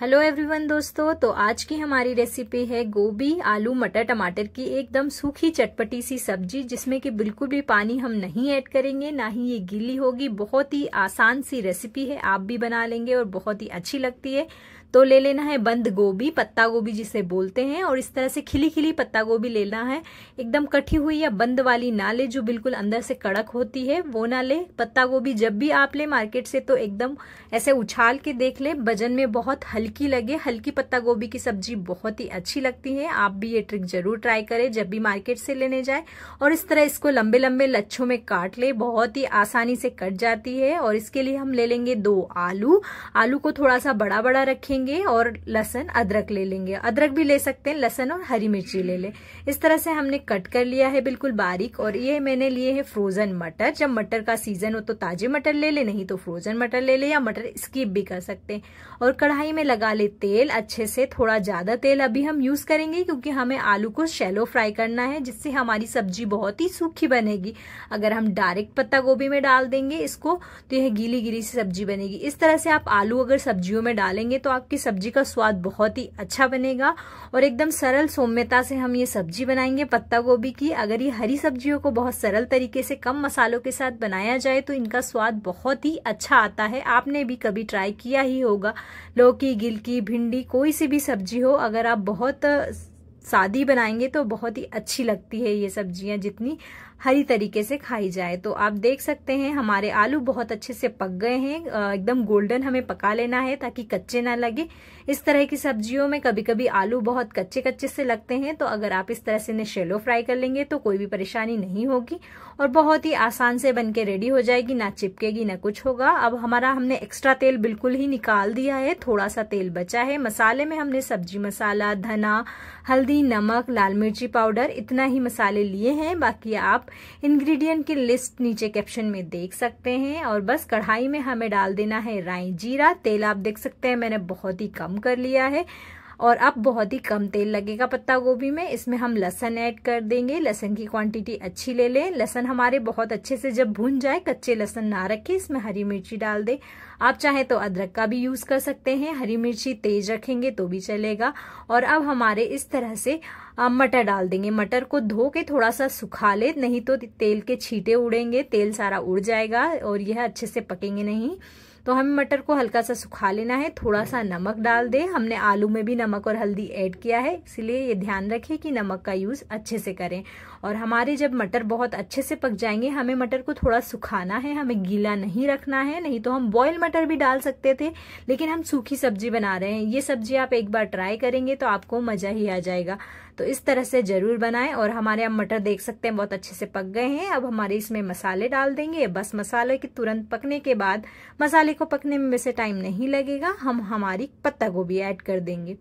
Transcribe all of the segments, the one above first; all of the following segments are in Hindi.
हेलो एवरीवन दोस्तों तो आज की हमारी रेसिपी है गोभी आलू मटर टमाटर की एकदम सूखी चटपटी सी सब्जी जिसमें कि बिल्कुल भी पानी हम नहीं ऐड करेंगे ना ही ये गीली होगी बहुत ही आसान सी रेसिपी है आप भी बना लेंगे और बहुत ही अच्छी लगती है तो ले लेना है बंद गोभी पत्ता गोभी जिसे बोलते हैं और इस तरह से खिली खिली पत्ता गोभी लेना है एकदम कटी हुई या बंद वाली ना ले जो बिल्कुल अंदर से कड़क होती है वो ना ले पत्ता गोभी जब भी आप ले मार्केट से तो एकदम ऐसे उछाल के देख ले वजन में बहुत हल्की लगे हल्की पत्ता गोभी की सब्जी बहुत ही अच्छी लगती है आप भी ये ट्रिक जरूर ट्राई करें जब भी मार्केट से लेने जाए और इस तरह इसको लंबे लंबे लच्छों में काट ले बहुत ही आसानी से कट जाती है और इसके लिए हम ले लेंगे दो आलू आलू को थोड़ा सा बड़ा बड़ा रखेंगे लेंगे और लहसन अदरक ले लेंगे अदरक भी ले सकते हैं लहसन और हरी मिर्ची ले लें इस तरह से हमने कट कर लिया है बिल्कुल बारीक और ये मैंने लिए है फ्रोजन मटर जब मटर का सीजन हो तो ताजे मटर ले ले नहीं तो फ्रोजन मटर ले ले या मटर स्कीप भी कर सकते हैं और कढ़ाई में लगा ले तेल अच्छे से थोड़ा ज्यादा तेल अभी हम यूज करेंगे क्योंकि हमें आलू को शेलो फ्राई करना है जिससे हमारी सब्जी बहुत ही सूखी बनेगी अगर हम डायरेक्ट पत्ता गोभी में डाल देंगे इसको तो यह गीली गीली सी सब्जी बनेगी इस तरह से आप आलू अगर सब्जियों में डालेंगे तो आप आपकी सब्जी का स्वाद बहुत ही अच्छा बनेगा और एकदम सरल सौम्यता से हम ये सब्जी बनाएंगे पत्ता गोभी की अगर ये हरी सब्जियों को बहुत सरल तरीके से कम मसालों के साथ बनाया जाए तो इनका स्वाद बहुत ही अच्छा आता है आपने भी कभी ट्राई किया ही होगा लौकी गिलकी भिंडी कोई सी भी सब्जी हो अगर आप बहुत सादी बनाएंगे तो बहुत ही अच्छी लगती है ये सब्जियां जितनी हरी तरीके से खाई जाए तो आप देख सकते हैं हमारे आलू बहुत अच्छे से पक गए हैं एकदम गोल्डन हमें पका लेना है ताकि कच्चे ना लगे इस तरह की सब्जियों में कभी कभी आलू बहुत कच्चे कच्चे से लगते हैं तो अगर आप इस तरह से इन्हें शेलो फ्राई कर लेंगे तो कोई भी परेशानी नहीं होगी और बहुत ही आसान से बन रेडी हो जाएगी ना चिपकेगी ना कुछ होगा अब हमारा हमने एक्स्ट्रा तेल बिल्कुल ही निकाल दिया है थोड़ा सा तेल बचा है मसाले में हमने सब्जी मसाला धना हल्दी नमक लाल मिर्ची पाउडर इतना ही मसाले लिए हैं बाकी आप इंग्रेडिएंट की लिस्ट नीचे कैप्शन में देख सकते हैं और बस कढ़ाई में हमें डाल देना है राई जीरा तेल आप देख सकते हैं मैंने बहुत ही कम कर लिया है और अब बहुत ही कम तेल लगेगा पत्ता गोभी में इसमें हम लहसन ऐड कर देंगे लहसन की क्वांटिटी अच्छी ले लें लहसन हमारे बहुत अच्छे से जब भून जाए कच्चे लहसन ना रखें इसमें हरी मिर्ची डाल दें आप चाहें तो अदरक का भी यूज़ कर सकते हैं हरी मिर्ची तेज रखेंगे तो भी चलेगा और अब हमारे इस तरह से मटर डाल देंगे मटर को धो के थोड़ा सा सुखा ले नहीं तो तेल के छीटे उड़ेंगे तेल सारा उड़ जाएगा और यह अच्छे से पकेंगे नहीं तो हमें मटर को हल्का सा सुखा लेना है थोड़ा सा नमक डाल दें हमने आलू में भी नमक और हल्दी ऐड किया है इसलिए ये ध्यान रखें कि नमक का यूज़ अच्छे से करें और हमारे जब मटर बहुत अच्छे से पक जाएंगे हमें मटर को थोड़ा सुखाना है हमें गीला नहीं रखना है नहीं तो हम बॉयल मटर भी डाल सकते थे लेकिन हम सूखी सब्जी बना रहे हैं ये सब्जी आप एक बार ट्राई करेंगे तो आपको मज़ा ही आ जाएगा तो इस तरह से ज़रूर बनाएं और हमारे यहाँ मटर देख सकते हैं बहुत अच्छे से पक गए हैं अब हमारे इसमें मसाले डाल देंगे बस मसाले के तुरंत पकने के बाद मसाले को पकने में वैसे टाइम नहीं लगेगा हम हमारी पत्ता गोभी ऐड कर देंगे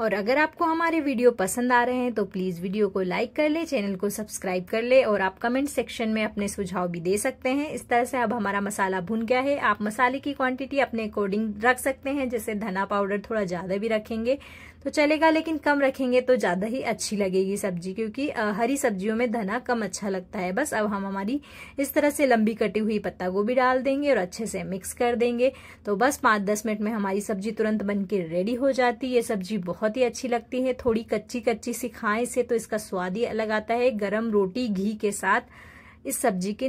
और अगर आपको हमारे वीडियो पसंद आ रहे हैं तो प्लीज़ वीडियो को लाइक कर ले चैनल को सब्सक्राइब कर ले और आप कमेंट सेक्शन में अपने सुझाव भी दे सकते हैं इस तरह से अब हमारा मसाला भुन गया है आप मसाले की क्वांटिटी अपने अकॉर्डिंग रख सकते हैं जैसे धना पाउडर थोड़ा ज़्यादा भी रखेंगे तो चलेगा लेकिन कम रखेंगे तो ज़्यादा ही अच्छी लगेगी सब्जी क्योंकि हरी सब्जियों में धना कम अच्छा लगता है बस अब हम हमारी इस तरह से लंबी कटी हुई पत्ता गोभी डाल देंगे और अच्छे से मिक्स कर देंगे तो बस पांच दस मिनट में हमारी सब्जी तुरंत बनके रेडी हो जाती है सब्जी बहुत बहुत ही अच्छी लगती है थोड़ी कच्ची कच्ची सी खाएं इसे तो इसका स्वाद ही अलग आता है गरम रोटी घी के साथ इस सब्जी की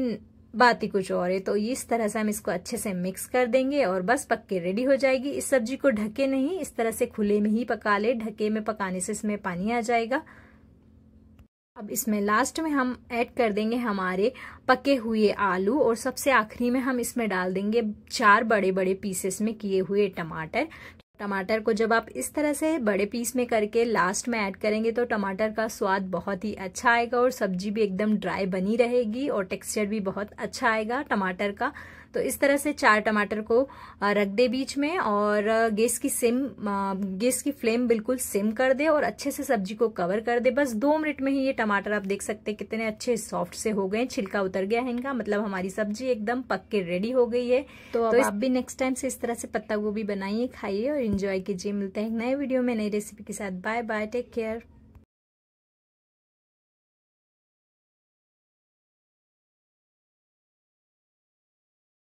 बात ही कुछ और है तो इस तरह से हम इसको अच्छे से मिक्स कर देंगे और बस पक के रेडी हो जाएगी इस सब्जी को ढके नहीं इस तरह से खुले में ही पका ले ढके में पकाने से इसमें पानी आ जाएगा अब इसमें लास्ट में हम ऐड कर देंगे हमारे पके हुए आलू और सबसे आखिरी में हम इसमें डाल देंगे चार बड़े बड़े पीसेस में किए हुए टमाटर टमाटर को जब आप इस तरह से बड़े पीस में करके लास्ट में ऐड करेंगे तो टमाटर का स्वाद बहुत ही अच्छा आएगा और सब्जी भी एकदम ड्राई बनी रहेगी और टेक्सचर भी बहुत अच्छा आएगा टमाटर का तो इस तरह से चार टमाटर को रख दे बीच में और गैस की सिम गैस की फ्लेम बिल्कुल सिम कर दे और अच्छे से सब्जी को कवर कर दे बस दो मिनट में ही ये टमाटर आप देख सकते हैं कितने अच्छे सॉफ्ट से हो गए छिलका उतर गया है इनका मतलब हमारी सब्जी एकदम पक के रेडी हो गई है तो, अब तो आप भी नेक्स्ट टाइम से इस तरह से पत्ता गोभी बनाइए खाइए और इंजॉय कीजिए मिलते हैं नए वीडियो में नई रेसिपी के साथ बाय बाय टेक केयर